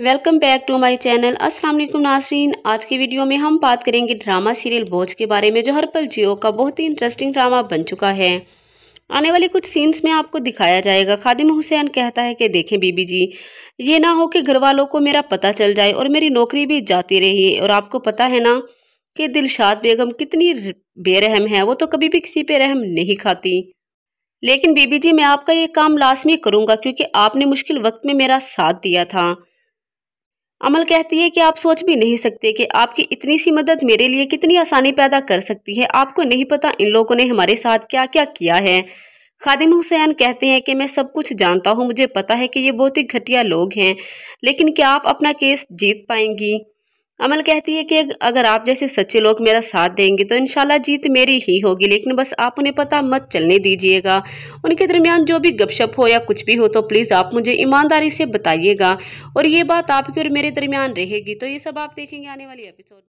welcome back to my channel अस्सलाम वालेकुम नासरीन आज की वीडियो में हम बात करेंगे ड्रामा सीरियल बोझ के बारे में जो हरपल जियो का बहुत ही इंटरेस्टिंग ड्रामा बन चुका है आने वाले कुछ सीन्स में आपको दिखाया जाएगा खादिम हुसैन कहता है कि देखें बीबी जी ये ना हो कि घर वालों को मेरा पता चल जाए और मेरी नौकरी भी जाती रही और आपको पता है ना कि दिलशाद बेगम कितनी बेरहम है वो तो कभी भी किसी पर रहम नहीं खाती लेकिन बीबी जी मैं आपका ये काम लाजमी करूँगा क्योंकि आपने मुश्किल वक्त में मेरा साथ दिया था अमल कहती है कि आप सोच भी नहीं सकते कि आपकी इतनी सी मदद मेरे लिए कितनी आसानी पैदा कर सकती है आपको नहीं पता इन लोगों ने हमारे साथ क्या क्या किया है खादिम हुसैन कहते हैं कि मैं सब कुछ जानता हूँ मुझे पता है कि ये बहुत ही घटिया लोग हैं लेकिन क्या आप अपना केस जीत पाएंगी अमल कहती है कि अगर आप जैसे सच्चे लोग मेरा साथ देंगे तो इनशाला जीत मेरी ही होगी लेकिन बस आप उन्हें पता मत चलने दीजिएगा उनके दरमियान जो भी गपशप हो या कुछ भी हो तो प्लीज़ आप मुझे ईमानदारी से बताइएगा और ये बात आपकी और मेरे दरमियान रहेगी तो ये सब आप देखेंगे आने वाली एपिसोड